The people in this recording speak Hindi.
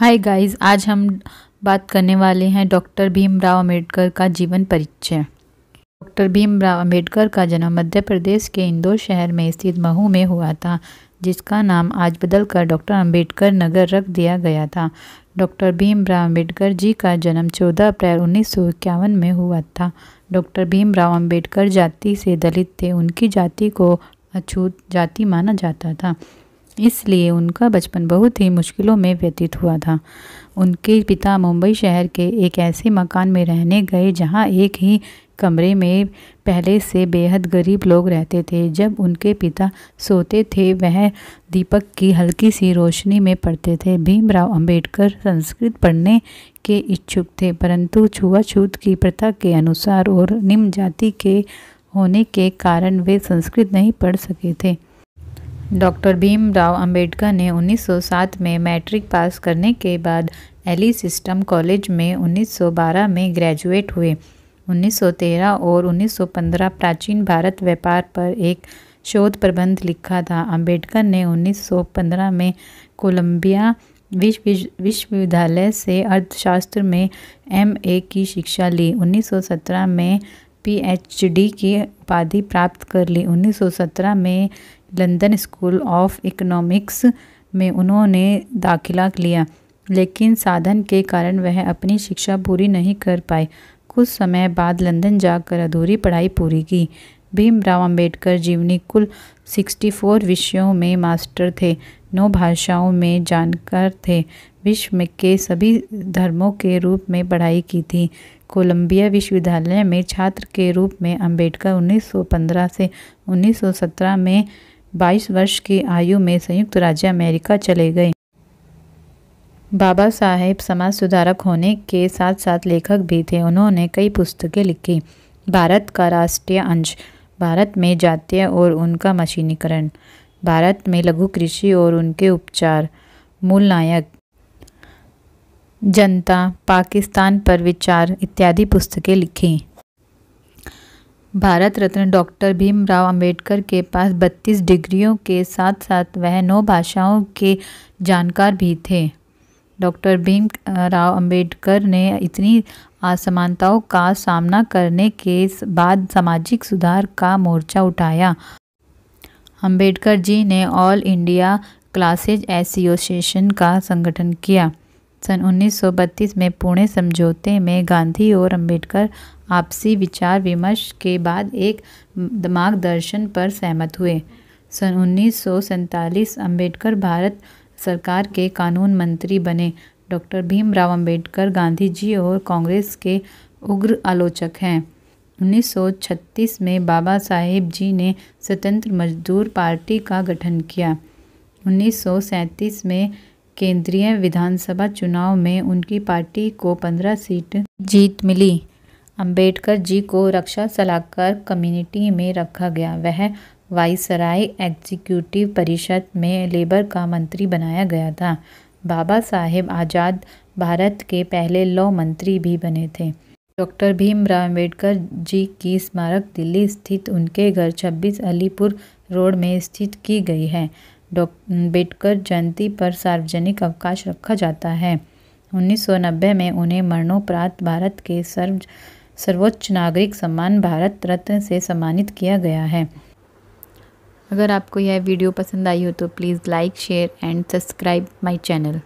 हाय गाइस आज हम बात करने वाले हैं डॉक्टर भीमराव अम्बेडकर का जीवन परिचय डॉक्टर भीमराव अम्बेडकर का जन्म मध्य प्रदेश के इंदौर शहर में स्थित महू में हुआ था जिसका नाम आज बदलकर डॉक्टर अंबेडकर नगर रख दिया गया था डॉक्टर भीमराव अम्बेडकर जी का जन्म 14 अप्रैल उन्नीस में हुआ था डॉक्टर भीमराव अम्बेडकर जाति से दलित थे उनकी जाति को अछूत जाति माना जाता था इसलिए उनका बचपन बहुत ही मुश्किलों में व्यतीत हुआ था उनके पिता मुंबई शहर के एक ऐसे मकान में रहने गए जहां एक ही कमरे में पहले से बेहद गरीब लोग रहते थे जब उनके पिता सोते थे वह दीपक की हल्की सी रोशनी में पढ़ते थे भीमराव अंबेडकर संस्कृत पढ़ने के इच्छुक थे परंतु छुआछूत की प्रथा के अनुसार और निम्न जाति के होने के कारण वे संस्कृत नहीं पढ़ सके थे डॉक्टर भीमराव अंबेडकर ने 1907 में मैट्रिक पास करने के बाद एली सिस्टम कॉलेज में 1912 में ग्रेजुएट हुए 1913 और 1915 प्राचीन भारत व्यापार पर एक शोध प्रबंध लिखा था अंबेडकर ने 1915 में कोलंबिया विश्व विश्वविद्यालय से अर्थशास्त्र में एमए की शिक्षा ली 1917 में पीएचडी की उपाधि प्राप्त कर ली 1917 में लंदन स्कूल ऑफ इकोनॉमिक्स में उन्होंने दाखिला लिया लेकिन साधन के कारण वह अपनी शिक्षा पूरी नहीं कर पाए कुछ समय बाद लंदन जाकर अधूरी पढ़ाई पूरी की भीमराव अंबेडकर जीवनी कुल 64 विषयों में मास्टर थे नौ भाषाओं में जानकार थे विश्व में के सभी धर्मों के रूप में पढ़ाई की थी कोलंबिया विश्वविद्यालय में छात्र के रूप में अंबेडकर 1915 से 1917 में 22 वर्ष की आयु में संयुक्त राज्य अमेरिका चले गए बाबा साहेब समाज सुधारक होने के साथ साथ लेखक भी थे उन्होंने कई पुस्तकें लिखी भारत का राष्ट्रीय अंश भारत में जातीय और उनका मशीनीकरण भारत में लघु कृषि और उनके उपचार मूल नायक जनता पाकिस्तान पर विचार इत्यादि पुस्तकें लिखीं भारत रत्न डॉक्टर भीमराव अंबेडकर के पास बत्तीस डिग्रियों के साथ साथ वह नौ भाषाओं के जानकार भी थे डॉक्टर भीम राव अम्बेडकर ने इतनी असमानताओं का सामना करने के बाद सामाजिक सुधार का मोर्चा उठाया अंबेडकर जी ने ऑल इंडिया क्लासेज एसोसिएशन का संगठन किया सन 1932 में पुणे समझौते में गांधी और अंबेडकर आपसी विचार विमर्श के बाद एक मार्गदर्शन पर सहमत हुए सन उन्नीस सौ अंबेडकर भारत सरकार के कानून मंत्री बने डॉक्टर भीमराव अंबेडकर गांधी जी और कांग्रेस के उग्र आलोचक हैं 1936 में बाबा साहेब जी ने स्वतंत्र मजदूर पार्टी का गठन किया 1937 में केंद्रीय विधानसभा चुनाव में उनकी पार्टी को 15 सीट जीत मिली अंबेडकर जी को रक्षा सलाहकार कम्युनिटी में रखा गया वह वाइसराय एग्जीक्यूटिव परिषद में लेबर का मंत्री बनाया गया था बाबा साहेब आज़ाद भारत के पहले लॉ मंत्री भी बने थे डॉक्टर भीमराव अम्बेडकर जी की स्मारक दिल्ली स्थित उनके घर 26 अलीपुर रोड में स्थित की गई है डॉक्टर अम्बेडकर जयंती पर सार्वजनिक अवकाश रखा जाता है 1990 में उन्हें मरणोपरांत भारत के सर्व सर्वोच्च नागरिक सम्मान भारत रत्न से सम्मानित किया गया है अगर आपको यह वीडियो पसंद आई हो तो please like share and subscribe my channel